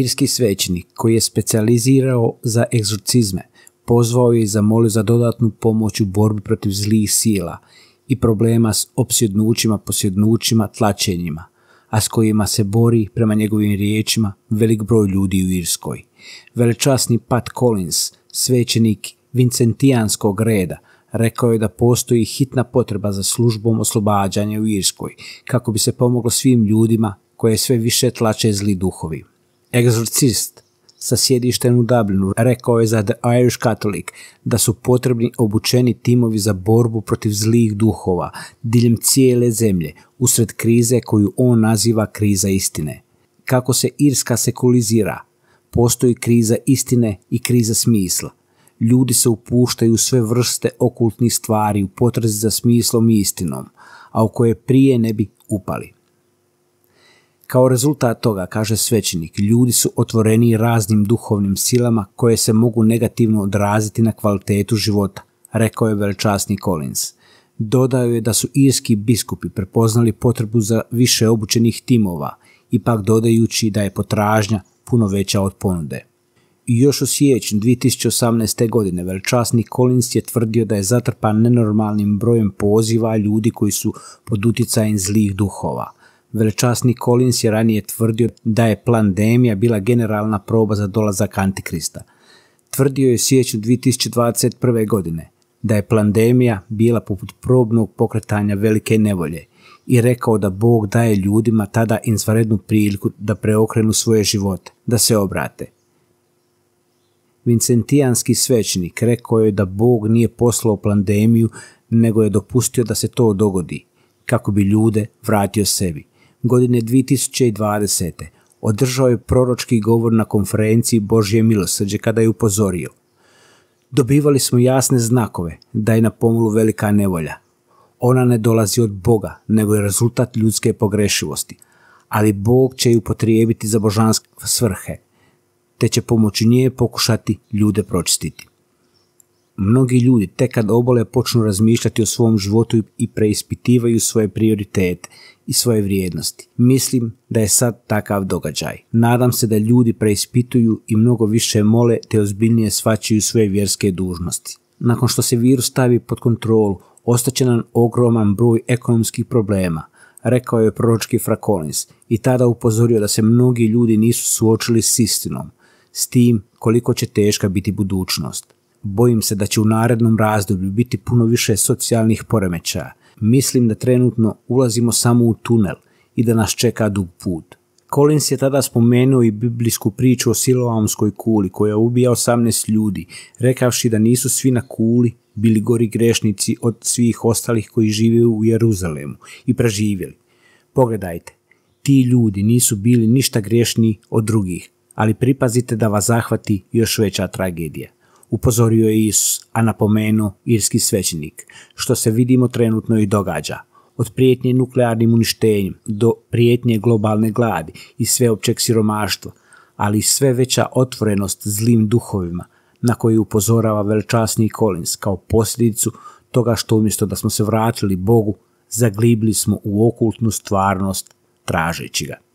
irski svećnik koji je specijalizirao za egzorcizme, pozvao je i zamolio za dodatnu pomoć u borbi protiv zlih sila i problema s opsjednućima, posjednućima, tlačenjima, a s kojima se bori, prema njegovim riječima, velik broj ljudi u Irskoj. Velečasni Pat Collins, svećenik Vincentijanskog reda, rekao je da postoji hitna potreba za službom oslobađanja u Irskoj, kako bi se pomoglo svim ljudima koje sve više tlače zli duhovi. Egzorcist sa sjedištem u Dublinu rekao je za The Irish Catholic da su potrebni obučeni timovi za borbu protiv zlih duhova diljem cijele zemlje usred krize koju on naziva kriza istine. Kako se Irska sekulizira, postoji kriza istine i kriza smisla. Ljudi se upuštaju u sve vrste okultnih stvari u potrazi za smislom i istinom, a u koje prije ne bi upali. Kao rezultat toga, kaže svećenik, ljudi su otvoreni raznim duhovnim silama koje se mogu negativno odraziti na kvalitetu života, rekao je veličasni Collins. Dodao je da su irski biskupi prepoznali potrebu za više obučenih timova, ipak dodajući da je potražnja puno veća od ponude. još u siječnju 2018. godine veličasni Collins je tvrdio da je zatrpan nenormalnim brojem poziva ljudi koji su pod utjecajem zlih duhova. Velečasni Collins je ranije tvrdio da je plandemija bila generalna proba za dolazak Antikrista. Tvrdio je u sjeću 2021. godine da je plandemija bila poput probnog pokretanja velike nevolje i rekao da Bog daje ljudima tada izvanrednu priliku da preokrenu svoje živote, da se obrate. Vincentijanski svećnik rekao je da Bog nije poslao pandemiju nego je dopustio da se to dogodi, kako bi ljude vratio sebi godine 2020. održao je proročki govor na konferenciji Božje milosrđe kada je upozorio. Dobivali smo jasne znakove da je na pomolu velika nevolja. Ona ne dolazi od Boga, nego je rezultat ljudske pogrešivosti. Ali Bog će ju potrijebiti za božanske svrhe, te će pomoću nje pokušati ljude pročistiti. Mnogi ljudi tek kad obole počnu razmišljati o svom životu i preispitivaju svoje prioritete i svoje vrijednosti. Mislim da je sad takav događaj. Nadam se da ljudi preispituju i mnogo više mole te ozbiljnije svačaju svoje vjerske dužnosti. Nakon što se virus stavi pod kontrolu, ostaće nam ogroman broj ekonomskih problema, rekao je proročki Frakolins i tada upozorio da se mnogi ljudi nisu suočili s istinom, s tim koliko će teška biti budućnost. Bojim se da će u narednom razdoblju biti puno više socijalnih poremećaja. Mislim da trenutno ulazimo samo u tunel i da nas čeka dug put. Collins je tada spomenuo i biblijsku priču o siloamskoj kuli koja ubija 18 ljudi, rekavši da nisu svi na kuli bili gori grešnici od svih ostalih koji žive u Jeruzalemu i preživjeli. Pogledajte, ti ljudi nisu bili ništa grešni od drugih, ali pripazite da vas zahvati još veća tragedija upozorio je Isus, a napomenuo irski svećenik, što se vidimo trenutno i događa. Od prijetnje nuklearnim uništenjem do prijetnje globalne gladi i sveopćeg siromaštva, ali i sve veća otvorenost zlim duhovima na koji upozorava veličasni Collins kao posljedicu toga što umjesto da smo se vratili Bogu, zaglibili smo u okultnu stvarnost tražeći ga.